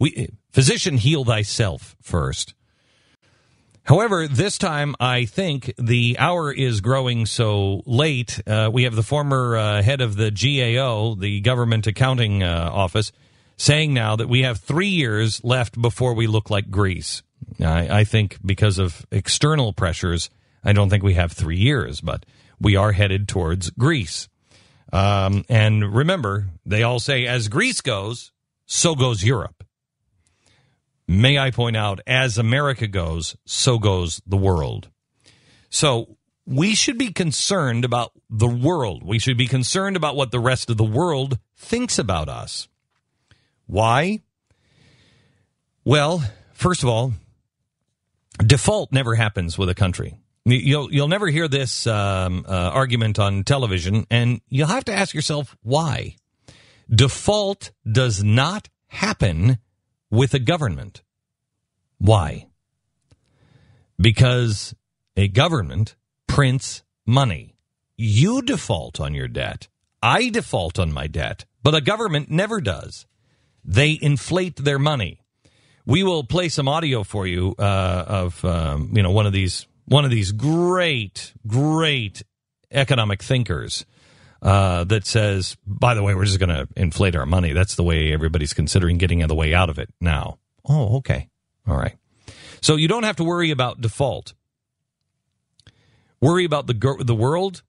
We physician heal thyself first. However, this time I think the hour is growing so late. Uh, we have the former uh, head of the GAO, the Government Accounting uh, Office, saying now that we have three years left before we look like Greece. I, I, think because of external pressures, I don't think we have three years, but we are headed towards Greece. Um, and remember, they all say, as Greece goes, so goes Europe. May I point out, as America goes, so goes the world. So we should be concerned about the world. We should be concerned about what the rest of the world thinks about us. Why? Well, first of all, default never happens with a country. You'll you'll never hear this um, uh, argument on television, and you'll have to ask yourself why. Default does not happen with a government. Why? Because a government prints money. You default on your debt. I default on my debt, but a government never does. They inflate their money. We will play some audio for you uh, of um, you know one of these one of these great great economic thinkers uh, that says, by the way, we're just going to inflate our money. That's the way everybody's considering getting the way out of it now. Oh, okay. All right. So you don't have to worry about default. Worry about the, the world.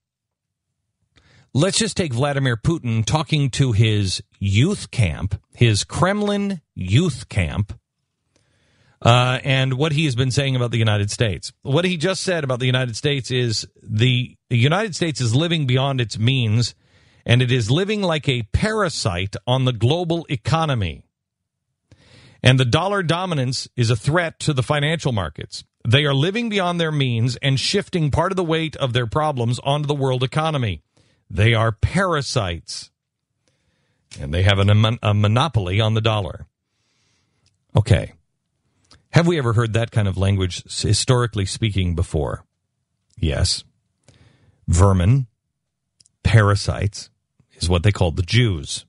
Let's just take Vladimir Putin talking to his youth camp, his Kremlin youth camp uh, and what he has been saying about the United States. What he just said about the United States is the, United States is living beyond its means, and it is living like a parasite on the global economy. And the dollar dominance is a threat to the financial markets. They are living beyond their means and shifting part of the weight of their problems onto the world economy. They are parasites. And they have an, a monopoly on the dollar. Okay. Have we ever heard that kind of language, historically speaking, before? Yes. Vermin, parasites, is what they called the Jews.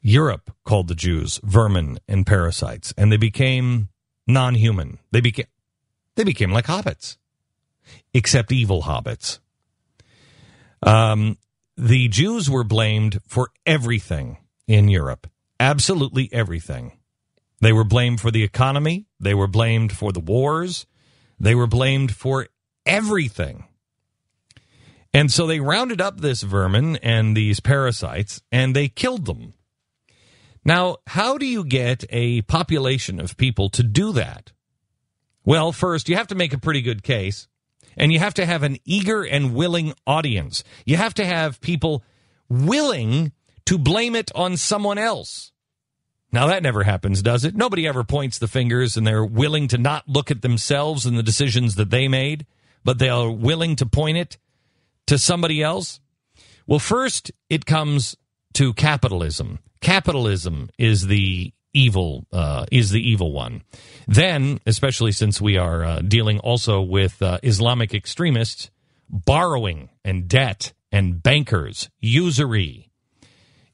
Europe called the Jews vermin and parasites, and they became non human. They became, they became like hobbits, except evil hobbits. Um, the Jews were blamed for everything in Europe, absolutely everything. They were blamed for the economy. They were blamed for the wars. They were blamed for everything. And so they rounded up this vermin and these parasites and they killed them. Now, how do you get a population of people to do that? Well, first, you have to make a pretty good case and you have to have an eager and willing audience. You have to have people willing to blame it on someone else. Now that never happens, does it? Nobody ever points the fingers and they're willing to not look at themselves and the decisions that they made, but they are willing to point it to somebody else. Well, first it comes to capitalism. Capitalism is the evil uh, is the evil one. Then, especially since we are uh, dealing also with uh, Islamic extremists, borrowing and debt and bankers, usury,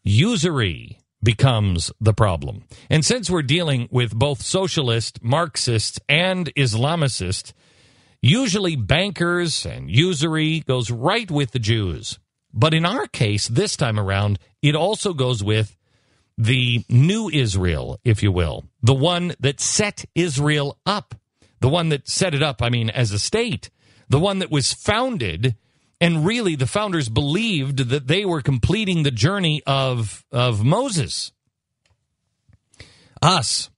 usury becomes the problem. And since we're dealing with both socialist, Marxists, and Islamicists, usually bankers and usury goes right with the Jews. But in our case, this time around, it also goes with the new Israel, if you will, the one that set Israel up, the one that set it up, I mean, as a state, the one that was founded and really, the founders believed that they were completing the journey of, of Moses. Us,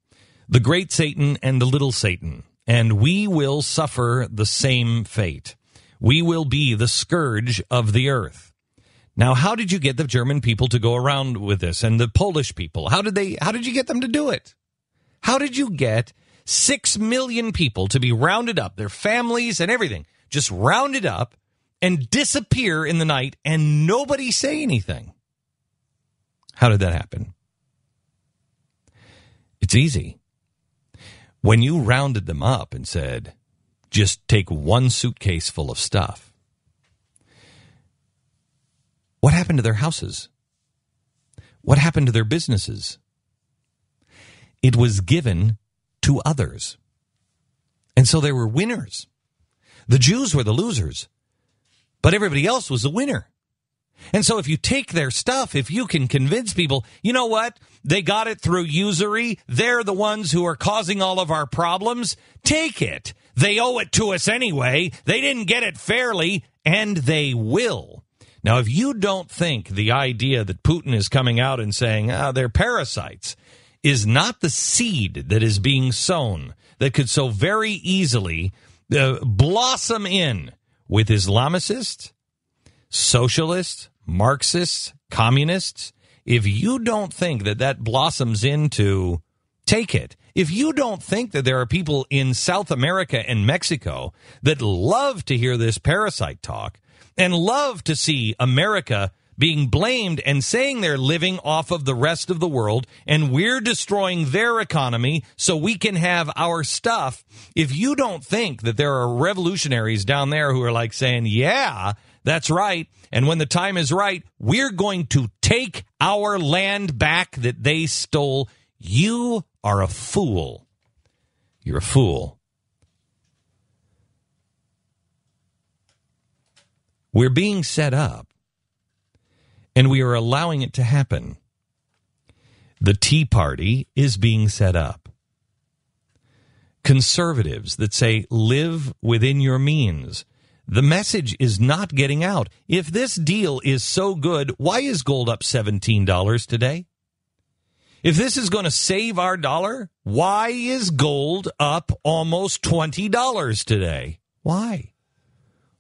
the great Satan and the little Satan. And we will suffer the same fate. We will be the scourge of the earth. Now, how did you get the German people to go around with this and the Polish people? How did they how did you get them to do it? How did you get 6 million people to be rounded up, their families and everything, just rounded up and disappear in the night and nobody say anything. How did that happen? It's easy. When you rounded them up and said, just take one suitcase full of stuff, what happened to their houses? What happened to their businesses? It was given to others. And so they were winners. The Jews were the losers but everybody else was a winner. And so if you take their stuff, if you can convince people, you know what? They got it through usury. They're the ones who are causing all of our problems. Take it. They owe it to us anyway. They didn't get it fairly and they will. Now, if you don't think the idea that Putin is coming out and saying, ah, they're parasites is not the seed that is being sown that could so very easily uh, blossom in with Islamicists, socialists, Marxists, communists. If you don't think that that blossoms into take it, if you don't think that there are people in South America and Mexico that love to hear this parasite talk and love to see America being blamed and saying they're living off of the rest of the world and we're destroying their economy so we can have our stuff. If you don't think that there are revolutionaries down there who are like saying, yeah, that's right. And when the time is right, we're going to take our land back that they stole. You are a fool. You're a fool. We're being set up and we are allowing it to happen. The Tea Party is being set up. Conservatives that say live within your means. The message is not getting out. If this deal is so good, why is gold up $17 today? If this is going to save our dollar, why is gold up almost $20 today? Why?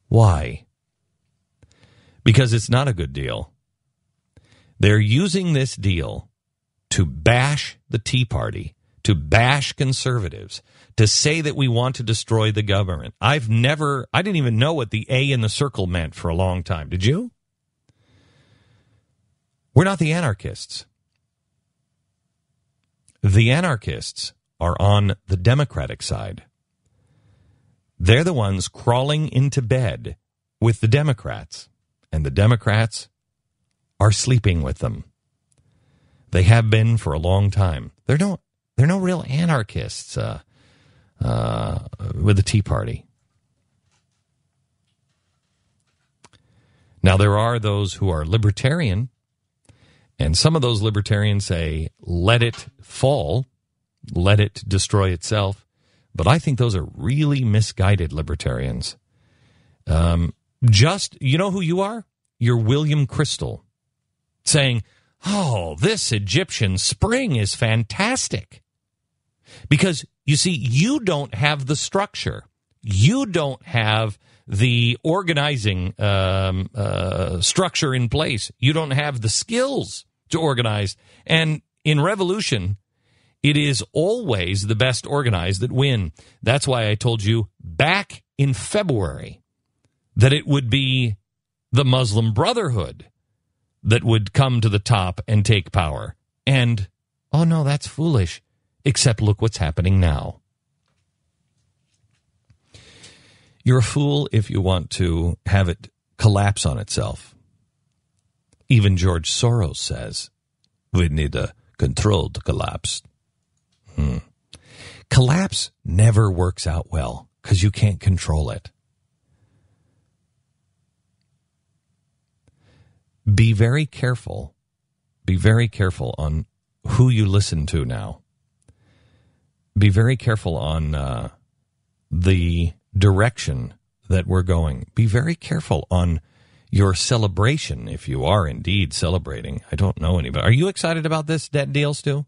Why? Because it's not a good deal. They're using this deal to bash the Tea Party, to bash conservatives, to say that we want to destroy the government. I've never, I didn't even know what the A in the circle meant for a long time. Did you? We're not the anarchists. The anarchists are on the Democratic side. They're the ones crawling into bed with the Democrats, and the Democrats are sleeping with them. They have been for a long time. They're no, they're no real anarchists uh, uh, with the Tea Party. Now, there are those who are libertarian, and some of those libertarians say, let it fall, let it destroy itself. But I think those are really misguided libertarians. Um, just, you know who you are? You're William Crystal saying, Oh, this Egyptian spring is fantastic. Because you see, you don't have the structure, you don't have the organizing um, uh, structure in place, you don't have the skills to organize. And in revolution, it is always the best organized that win. That's why I told you back in February that it would be the Muslim Brotherhood that would come to the top and take power. And, oh no, that's foolish. Except look what's happening now. You're a fool if you want to have it collapse on itself. Even George Soros says we need a controlled collapse. Hmm. Collapse never works out well because you can't control it. be very careful. Be very careful on who you listen to now. Be very careful on uh, the direction that we're going. Be very careful on your celebration if you are indeed celebrating. I don't know anybody. Are you excited about this debt deal, Stu?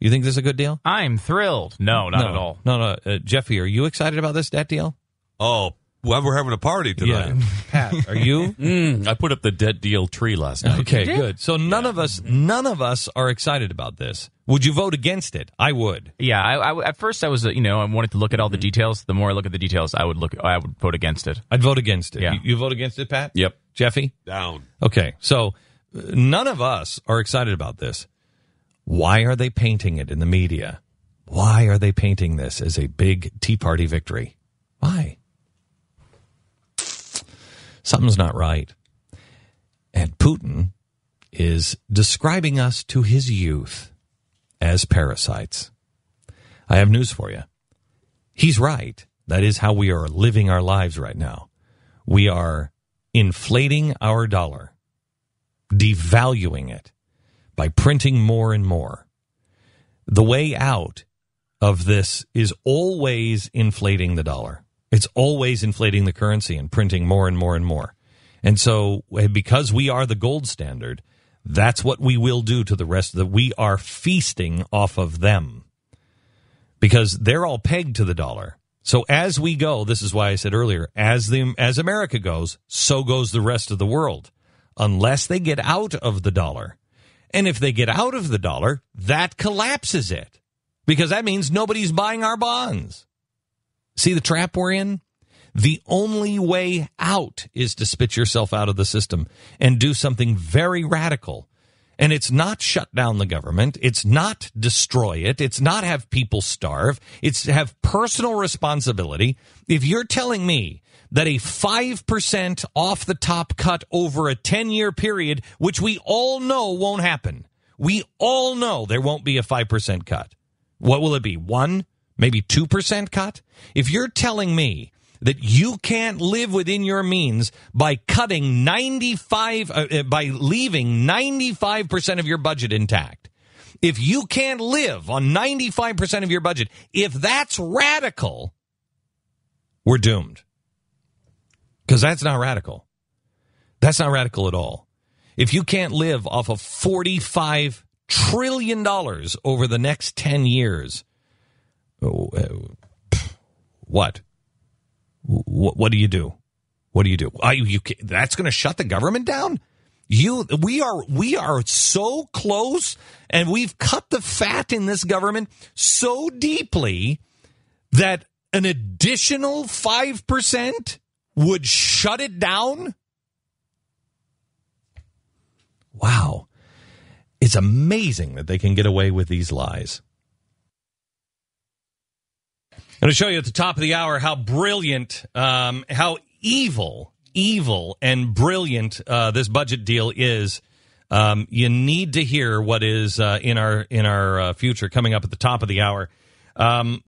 You think this is a good deal? I'm thrilled. No, not no, at all. No, no. Uh, Jeffy, are you excited about this debt deal? Oh, well, we're having a party tonight. Yeah. Pat, are you? Mm, I put up the debt deal tree last night. Okay, good. So none yeah. of us, none of us are excited about this. Would you vote against it? I would. Yeah. I, I, at first, I was, you know, I wanted to look at all the mm-hmm. details. The more I look at the details, I would look. I would vote against it. I'd vote against it. Yeah. You, you vote against it, Pat? Yep. Jeffy? Down. Okay. So uh, none of us are excited about this. Why are they painting it in the media? Why are they painting this as a big Tea Party victory? something's not right. And Putin is describing us to his youth as parasites. I have news for you. He's right. That is how we are living our lives right now. We are inflating our dollar, devaluing it by printing more and more. The way out of this is always inflating the dollar. It's always inflating the currency and printing more and more and more. And so, eh, because we are the gold standard, that's what we will do to the rest of the. We are feasting off of them because they're all pegged to the dollar. So as we go, this is why I said earlier, as the as America goes, so goes the rest of the world, unless they get out of the dollar. And if they get out of the dollar, that collapses it. Because that means nobody's buying our bonds. See the trap we're in? The only way out is to spit yourself out of the system and do something very radical. And it's not shut down the government. It's not destroy it. It's not have people starve. It's have personal responsibility. If you're telling me that a 5% off the top cut over a 10 year period, which we all know won't happen, we all know there won't be a 5% cut. What will it be? One, maybe 2% cut. If you're telling me that you can't live within your means by cutting 95, uh, uh by leaving 95% of your budget intact, if you can't live on 95% of your budget, if that's radical, we're doomed. Because that's not radical. That's not radical at all. If you can't live off of $45 trillion over the next 10 years, uh, uh, what? What, what do you do? What do you do? Are you, you that's going to shut the government down? You, we are, we are so close and we've cut the fat in this government so deeply that an additional 5% would shut it down? Wow. It's amazing that they can get away with these lies. I'm going to show you at the top of the hour how brilliant, um, how evil, evil, and brilliant uh, this budget deal is. Um, you need to hear what is uh, in our in our uh, future coming up at the top of the hour. Um,